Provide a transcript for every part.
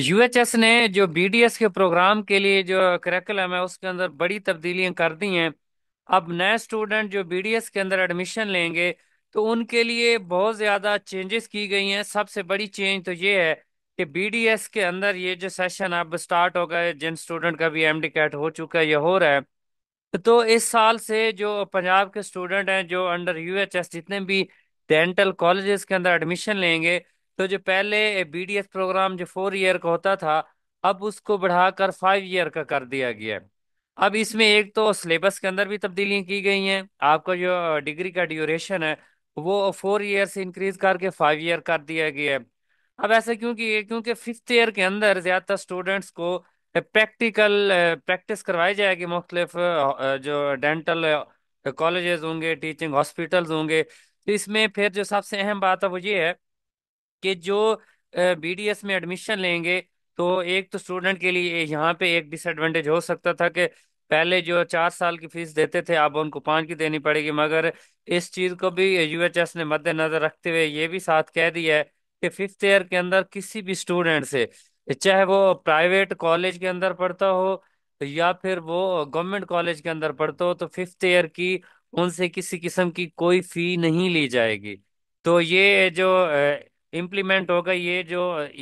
UHS ने जो BDS के प्रोग्राम के लिए जो करिकुलम है उसके अंदर बड़ी तब्दीलियां कर दी हैं अब नए स्टूडेंट जो बीडीएस के अंदर एडमिशन लेंगे तो उनके लिए बहुत ज़्यादा चेंजेस की गई हैं सबसे बड़ी चेंज तो ये है कि बीडीएस के अंदर ये जो सेशन अब स्टार्ट हो गए जिन स्टूडेंट का भी डी कैट हो चुका है या हो रहा है तो इस साल से जो पंजाब के स्टूडेंट हैं जो अंडर यूएचएस जितने भी डेंटल कॉलेजेस के अंदर एडमिशन लेंगे तो जो पहले बीडीएस प्रोग्राम जो फोर ईयर का होता था अब उसको बढ़ाकर फाइव ईयर का कर दिया गया है अब इसमें एक तो सिलेबस के अंदर भी तब्दीलियाँ की गई हैं आपका जो डिग्री का ड्यूरेशन है वो फोर ईयर से इंक्रीज करके फाइव ईयर कर दिया गया है अब ऐसा क्यों क्योंकि फिफ्थ ईयर के अंदर ज़्यादातर स्टूडेंट्स को प्रैक्टिकल प्रैक्टिस करवाई जाएगी मुख्तलिफ जो डेंटल कॉलेजेस होंगे टीचिंग हॉस्पिटल्स होंगे तो इसमें फिर जो सबसे अहम बात है वो ये है कि जो बीडीएस में एडमिशन लेंगे तो एक तो स्टूडेंट के लिए यहाँ पे एक डिसएडवांटेज हो सकता था कि पहले जो चार साल की फीस देते थे अब उनको पाँच की देनी पड़ेगी मगर इस चीज़ को भी यूएचएस ने मद्देनजर रखते हुए ये भी साथ कह दिया है कि फिफ्थ ईयर के अंदर किसी भी स्टूडेंट से चाहे वो प्राइवेट कॉलेज के अंदर पढ़ता हो या फिर वो गवर्नमेंट कॉलेज के अंदर पढ़ता हो तो फिफ्थ ईयर की उनसे किसी किस्म की कोई फी नहीं ली जाएगी तो ये जो इम्प्लीमेंट होगा ये जो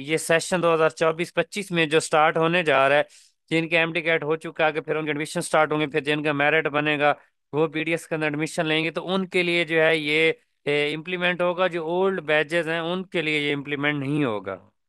ये सेशन 2024-25 में जो स्टार्ट होने जा रहा है जिनके एम डी हो चुका है कि फिर उनके एडमिशन स्टार्ट होंगे फिर जिनका मेरिट बनेगा वो पी डी एस के अंदर एडमिशन लेंगे तो उनके लिए जो है ये इम्प्लीमेंट होगा जो ओल्ड बैचेज हैं उनके लिए ये इम्प्लीमेंट नहीं होगा